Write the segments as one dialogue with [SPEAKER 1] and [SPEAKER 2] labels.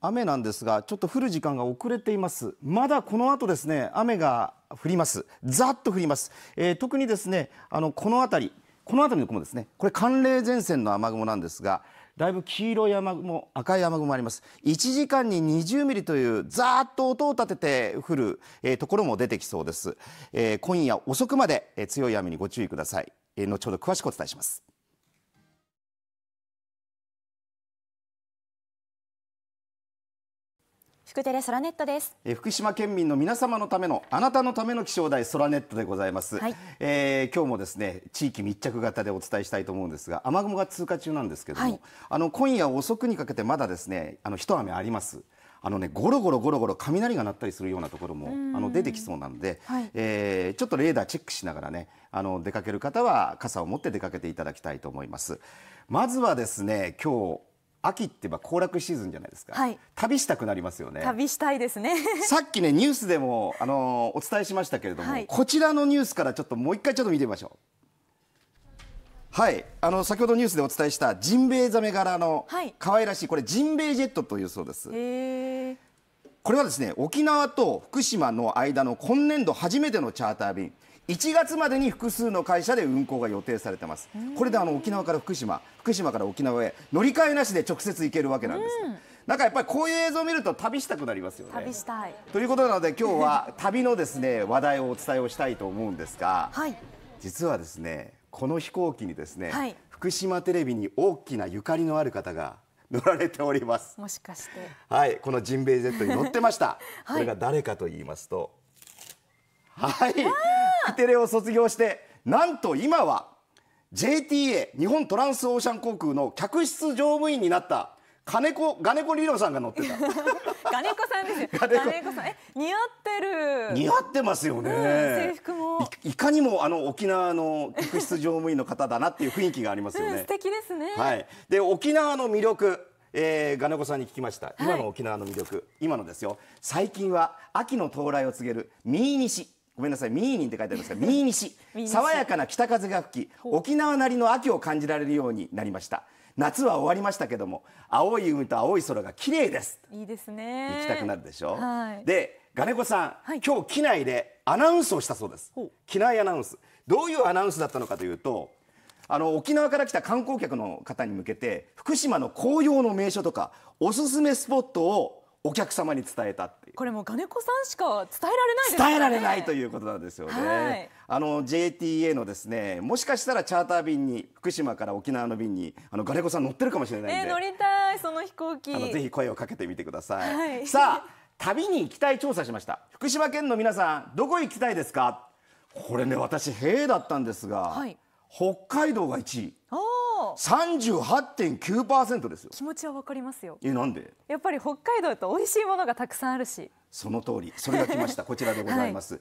[SPEAKER 1] 雨なんですが、ちょっと降る時間が遅れています。まだこの後ですね、雨が降ります。ざっと降ります。えー、特にですね、あのこの辺り、この辺りの雲ですね。これ寒冷前線の雨雲なんですが、だいぶ黄色い雨雲、赤い雨雲もあります。1時間に20ミリというざーっと音を立てて降る、えー、ところも出てきそうです。えー、今夜遅くまで、え強い雨にご注意ください。え後ほど詳しくお伝えします。福テレソラネットです、え福島県民の皆様のためのあなたのための気象台ソラネットでございます、はい、えー、今日もですね地域密着型でお伝えしたいと思うんですが雨雲が通過中なんですけども、はい、あの今夜遅くにかけてまだですねあの一雨ありますあのね、ゴロゴロゴロゴロ雷が鳴ったりするようなところもあの出てきそうなので、はい、えー、ちょっとレーダーチェックしながらねあの出かける方は傘を持って出かけていただきたいと思います。まずはですね今日秋ってば行楽シーズンじゃないですか、はい、旅したくなりますよね旅したいですね さっきねニュースでもあのー、お伝えしましたけれども、はい、こちらのニュースからちょっともう一回ちょっと見てみましょうはいあの先ほどニュースでお伝えしたジンベエザメ柄の可愛らしい、はい、これジンベエジェットというそうですこれはですね沖縄と福島の間の今年度初めてのチャーター便1月までに複数の会社で運航が予定されてます、これであの沖縄から福島、福島から沖縄へ乗り換えなしで直接行けるわけなんです、ね。なんかやっぱりこういう映像を見ると旅したくなりますよね。旅したいということなので今日は旅のですね 話題をお伝えをしたいと思うんですが、はい、実はですねこの飛行機にですね、はい、福島テレビに大きなゆかりのある方が 乗られております。もしかして。はい、このジンベイジットに乗ってました。はい、これが誰かと言いますと、はい。イテレを卒業してなんと今は JTA 日本トランスオーシャン航空の客室乗務員になった金子ガネコリロさんが乗ってた 金子さんですよさんえ似合ってる似合ってますよね、うん、制服もいかにもあの沖縄の客室乗務員の方だなっていう雰囲気がありますよね、うん、素敵ですねはいで沖縄の魅力えー、金子さんに聞きました今の沖縄の魅力、はい、今のですよ最近は秋の到来を告げるミーニシごめんなさい、ミーニンって書いてありますが、ミーニシ。爽やかな北風が吹き、沖縄なりの秋を感じられるようになりました。夏は終わりましたけども、青い海と青い空が綺麗です。いいですね。行きたくなるでしょ。はい、で、金子さん、はい、今日機内でアナウンスをしたそうです。機内アナウンス。どういうアナウンスだったのかというと、あの沖縄から来た観光客の方に向けて福島の紅葉の名所とかおすすめスポットをお客様に伝えたっていうこれも金子さんしか伝えられない、ね、伝えられないということなんですよね、はい、あの JTA のですねもしかしたらチャーター便に福島から沖縄の便にあの金子さん乗ってるかもしれないんで、えー、乗りたいその飛行機あのぜひ声をかけてみてください、はい、さあ旅に行きたい調査しました福島県の皆さんどこ行きたいですかこれね私へえだったんですが、はい、北海道が1位ああ38.9%ですよ気持ちはわかりますよえなんでやっぱり北海道と美味しいものがたくさんあるしその通りそれが来ました こちらでございます、は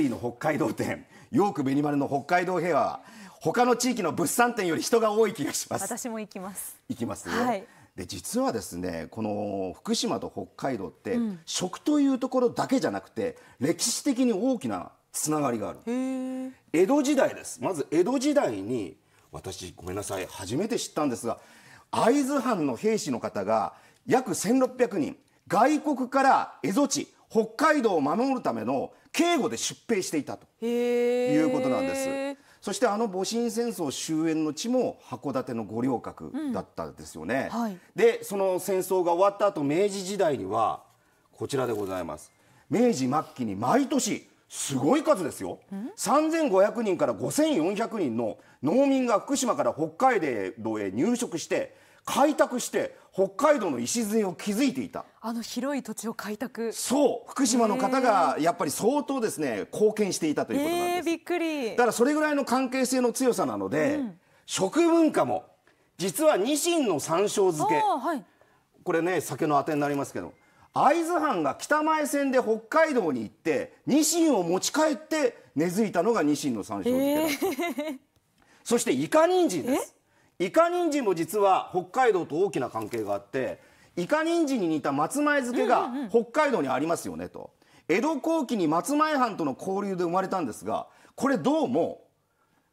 [SPEAKER 1] い、の北海道店ヨークベニマルの北海道ヘア他の地域の物産店より人が多い気がします私も行きます行きますはいで実はですねこの福島と北海道って、うん、食というところだけじゃなくて歴史的に大きなつながりがある江戸時代ですまず江戸時代に私ごめんなさい初めて知ったんですが会津藩の兵士の方が約1600人外国から蝦夷地北海道を守るための警護で出兵していたということなんですそしてあの戊辰戦争終焉の地も函館の五稜郭だったんですよね、うんはい、でその戦争が終わった後明治時代にはこちらでございます明治末期に毎年すごい数ですよ3500人から5400人の農民が福島から北海道へ入植して開拓して北海道の礎を築いていたあの広い土地を開拓そう福島の方がやっぱり相当ですね貢献していたということなんですびっくりだからそれぐらいの関係性の強さなので、うん、食文化も実はニシンの山椒漬け、はい、これね酒のあてになりますけど会津藩が北前線で北海道に行ってニシンを持ち帰って根付いたのがニシンの山椒漬けだった、えー、そしてイカ人参ですイカ人参も実は北海道と大きな関係があってイカ人参に似た松前漬けが北海道にありますよねと、江戸後期に松前藩との交流で生まれたんですがこれどうも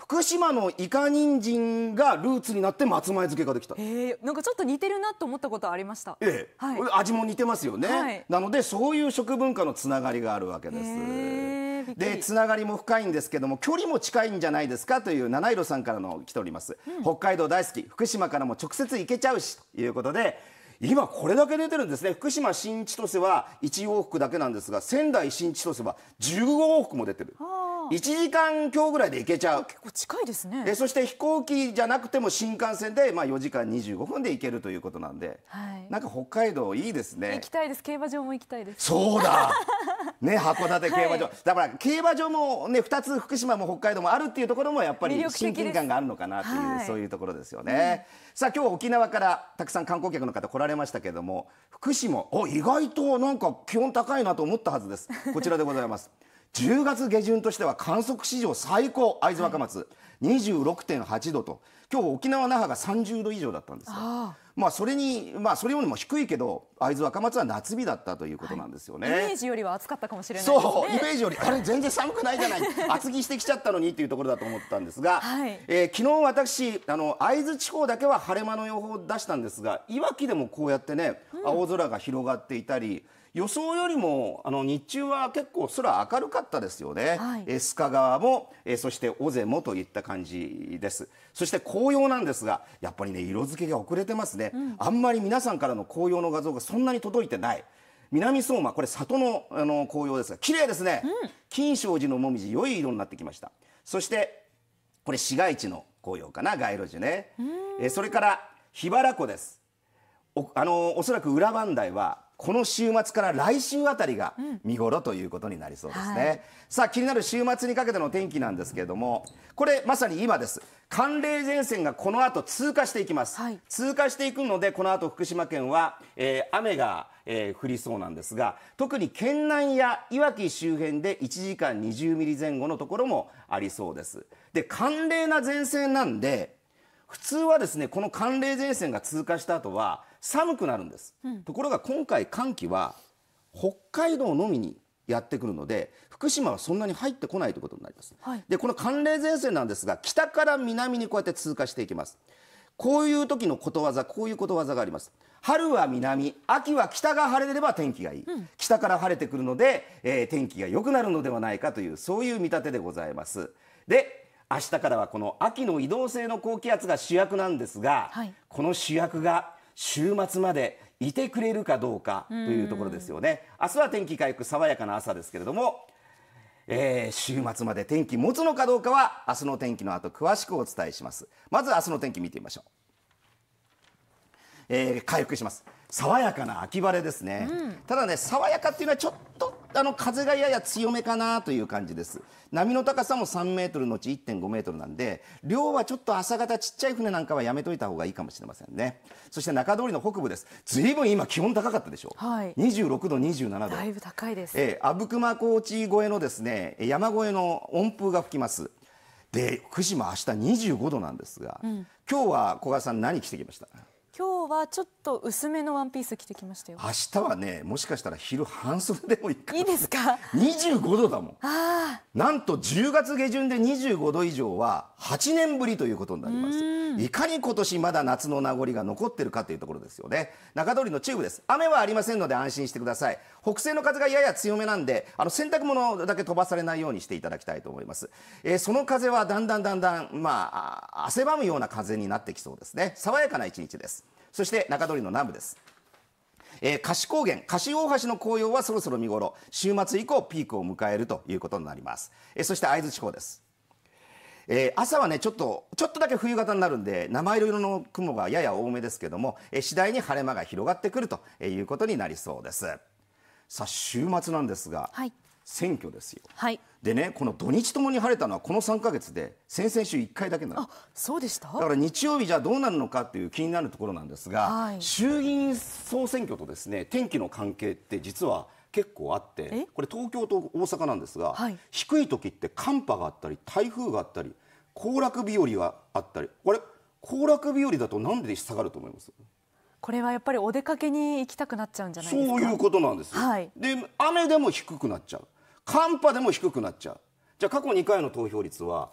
[SPEAKER 1] 福島のイカ人参がルーツになって松前漬けができた、えー、なんかちょっと似てるなと思ったことありました、ええはい、味も似てますよね、はい、なのでそういう食文化のつながりがあるわけです、えー、でつながりも深いんですけども距離も近いんじゃないですかという七色さんからの来ております、うん、北海道大好き福島からも直接行けちゃうしということで今これだけ出てるんですね福島新千歳は1往復だけなんですが仙台新千歳は15往復も出てる1時間強ぐらいで行けちゃう結構近いですねでそして飛行機じゃなくても新幹線で、まあ、4時間25分で行けるということなんで、はい、なんか北海道いいですね行きたいです競馬場も行きたいですそうだ ね、函館競馬場、はい、だから競馬場もね、2つ福島も北海道もあるっていうところも、やっぱり親近感があるのかなっていう、はい、そういうところですよね。うん、さあ、今日沖縄からたくさん観光客の方来られましたけれども、福島、お、意外となんか気温高いなと思ったはずです。こちらでございます。10月下旬としては観測史上最高会津若松、はい、26.8度と今日沖縄那覇が30度以上だったんですが、まあそれにまあそれよりも低いけど会津若松は夏日だったということなんですよね、はい、イメージよりは暑かったかもしれない、ね、そうイメージよりあれ全然寒くないじゃない厚着してきちゃったのにっていうところだと思ったんですが、はい、えー、昨日私あの会津地方だけは晴れ間の予報を出したんですがいわきでもこうやってね、青空が広がっていたり、予想よりもあの日中は結構空明るかったですよね、はい、え須賀川も、えそして尾瀬もといった感じですそして紅葉なんですがやっぱりね色付けが遅れてますね、うん、あんまり皆さんからの紅葉の画像がそんなに届いてない南相馬これ里のあの紅葉ですが綺麗ですね、うん、金正寺の紅葉良い色になってきましたそしてこれ市街地の紅葉かな街路樹ね、えそれから桧原湖ですおあのおそらく裏磐梯はこの週末から来週あたりが見頃ということになりそうですね、うんはい、さあ気になる週末にかけての天気なんですけれどもこれまさに今です寒冷前線がこの後通過していきます、はい、通過していくのでこの後福島県は、えー、雨が、えー、降りそうなんですが特に県南やいわき周辺で1時間20ミリ前後のところもありそうですで寒冷な前線なんで普通はですねこの寒冷前線が通過した後は寒くなるんです、うん、ところが今回寒気は北海道のみにやってくるので福島はそんなに入ってこないということになります、はい、でこの寒冷前線なんですが北から南にこうやって通過していきますこういう時のことわざこういうことわざがあります春は南秋は北が晴れれば天気がいい、うん、北から晴れてくるので、えー、天気が良くなるのではないかというそういう見立てでございますで明日からはこの秋の移動性の高気圧が主役なんですが、はい、この主役が週末までいてくれるかどうかというところですよね。明日は天気回復爽やかな朝ですけれども、えー、週末まで天気持つのかどうかは明日の天気の後詳しくお伝えします。まず明日の天気見てみましょう。えー、回復します爽やかな秋晴れですね、うん、ただね爽やかっていうのはちょっとあの風がやや強めかなという感じです波の高さも3メートルのち1.5メートルなんで量はちょっと朝方ちっちゃい船なんかはやめといた方がいいかもしれませんねそして中通りの北部ですずいぶん今気温高かったでしょう、はい、26度27度だいぶ高いですえー、阿武隈高地越えのですね山越えの温風が吹きますで福島明日25度なんですが、うん、今日は小川さん何着てきました今日はちょっと薄めのワンピース着てきましたよ。明日はね、もしかしたら昼半袖でもいいかいいですか。二十五度だもん。ああ。なんと十月下旬で二十五度以上は八年ぶりということになります。いかに今年まだ夏の名残が残ってるかというところですよね。中通りの中部です。雨はありませんので安心してください。北西の風がやや強めなんであの洗濯物だけ飛ばされないようにしていただきたいと思います、えー、その風はだんだんだんだん、まあ、汗ばむような風になってきそうですね爽やかな一日ですそして中通りの南部ですえー、貸高原貸大橋の紅葉はそろそろ見頃週末以降ピークを迎えるということになります、えー、そして会津地方です、えー、朝はねちょっとちょっとだけ冬型になるんで生色色の雲がやや多めですけども、えー、次第に晴れ間が広がってくるということになりそうですさあ、週末なんですが、はい、選挙ですよ、はい、でね、この土日ともに晴れたのはこの3か月で、先々週1回だけなのそうでしただから日曜日、じゃどうなるのかっていう気になるところなんですが、はい、衆議院総選挙とですね天気の関係って、実は結構あってこれ東京と大阪なんですが、はい、低い時って寒波があったり台風があったり行楽日和があったりこれ行楽日和だとなんで下がると思いますこれはやっぱりお出かけに行きたくなっちゃうんじゃないそういうことなんです、はい、で雨でも低くなっちゃう寒波でも低くなっちゃうじゃあ過去2回の投票率は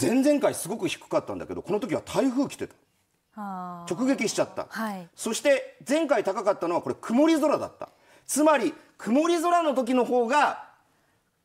[SPEAKER 1] 前々回すごく低かったんだけどこの時は台風来てた直撃しちゃった、はい、そして前回高かったのはこれ曇り空だったつまり曇り空の時の方が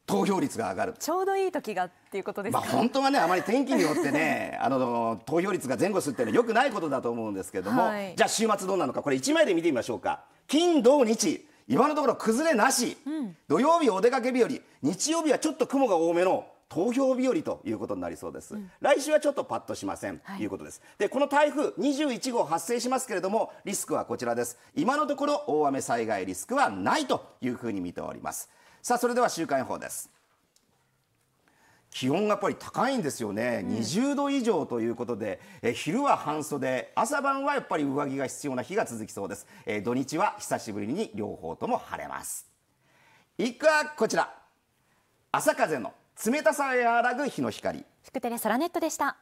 [SPEAKER 1] 投票率が上がるちょうどいい時がっていうことですまあ、本当はねあまり天気によってね あの投票率が前後するっていうのはよくないことだと思うんですけども、はい、じゃあ週末どうなのかこれ1枚で見てみましょうか金土日今のところ崩れなし、うん、土曜日お出かけ日和日曜日はちょっと雲が多めの投票日和ということになりそうです、うん、来週はちょっとパッとしません、はい、いうことですでこの台風21号発生しますけれどもリスクはこちらです今のところ大雨災害リスクはないというふうに見ておりますさあそれでは週間予報です気温がやっぱり高いんですよね、うん、20度以上ということで、え昼は半袖朝晩はやっぱり上着が必要な日が続きそうです、え土日は久しぶりに両方とも晴れますいくはこちら朝風の冷たさ和らぐ日の光福テレソラネットでした